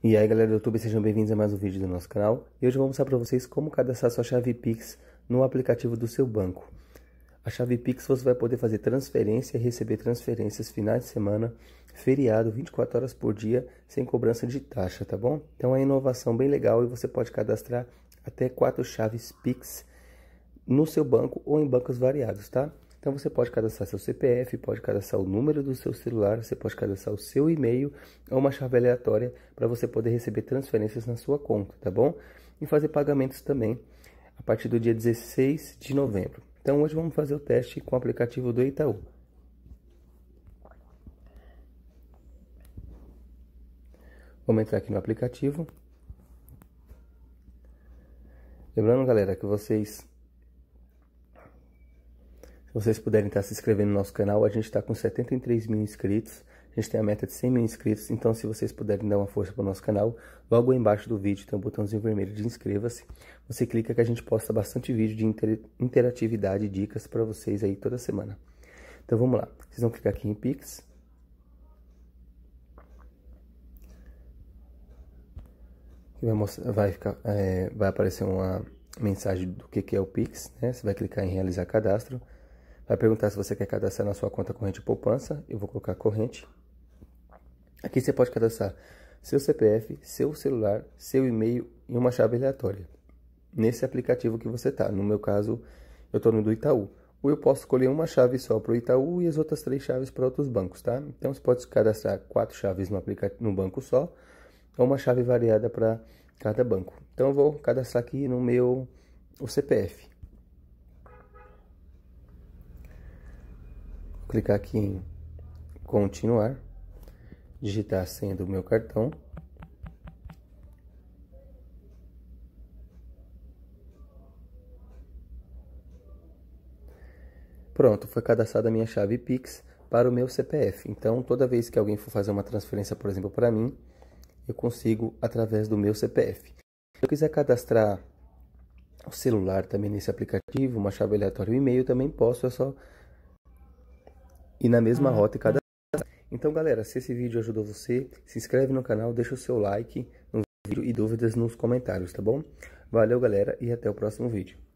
E aí galera do YouTube, sejam bem-vindos a mais um vídeo do nosso canal. E hoje eu vou mostrar para vocês como cadastrar sua chave Pix no aplicativo do seu banco. A chave Pix você vai poder fazer transferência e receber transferências finais de semana, feriado, 24 horas por dia, sem cobrança de taxa, tá bom? Então é uma inovação bem legal e você pode cadastrar até quatro chaves Pix no seu banco ou em bancos variados, tá? Então você pode cadastrar seu CPF, pode cadastrar o número do seu celular, você pode cadastrar o seu e-mail ou é uma chave aleatória para você poder receber transferências na sua conta, tá bom? E fazer pagamentos também a partir do dia 16 de novembro. Então hoje vamos fazer o teste com o aplicativo do Itaú. Vamos entrar aqui no aplicativo. Lembrando, galera, que vocês vocês puderem estar se inscrevendo no nosso canal. A gente está com 73 mil inscritos. A gente tem a meta de 100 mil inscritos, então se vocês puderem dar uma força para o nosso canal, logo embaixo do vídeo tem um botãozinho vermelho de inscreva-se. Você clica que a gente posta bastante vídeo de inter interatividade e dicas para vocês aí toda semana. Então vamos lá, vocês vão clicar aqui em Pix. Vai, mostrar, vai, ficar, é, vai aparecer uma mensagem do que, que é o Pix, né? Você vai clicar em realizar cadastro. Vai perguntar se você quer cadastrar na sua conta corrente ou poupança. Eu vou colocar corrente. Aqui você pode cadastrar seu CPF, seu celular, seu e-mail e uma chave aleatória. Nesse aplicativo que você está. No meu caso, eu estou no do Itaú. Ou eu posso escolher uma chave só para o Itaú e as outras três chaves para outros bancos, tá? Então você pode cadastrar quatro chaves no, no banco só ou uma chave variada para cada banco. Então eu vou cadastrar aqui no meu o CPF. clicar aqui em continuar, digitar a senha do meu cartão. Pronto, foi cadastrada a minha chave Pix para o meu CPF. Então, toda vez que alguém for fazer uma transferência, por exemplo, para mim, eu consigo através do meu CPF. Se eu quiser cadastrar o celular também nesse aplicativo, uma chave aleatória e um e-mail, também posso. É só e na mesma ah. rota em cada Então galera, se esse vídeo ajudou você, se inscreve no canal, deixa o seu like no vídeo e dúvidas nos comentários, tá bom? Valeu galera e até o próximo vídeo.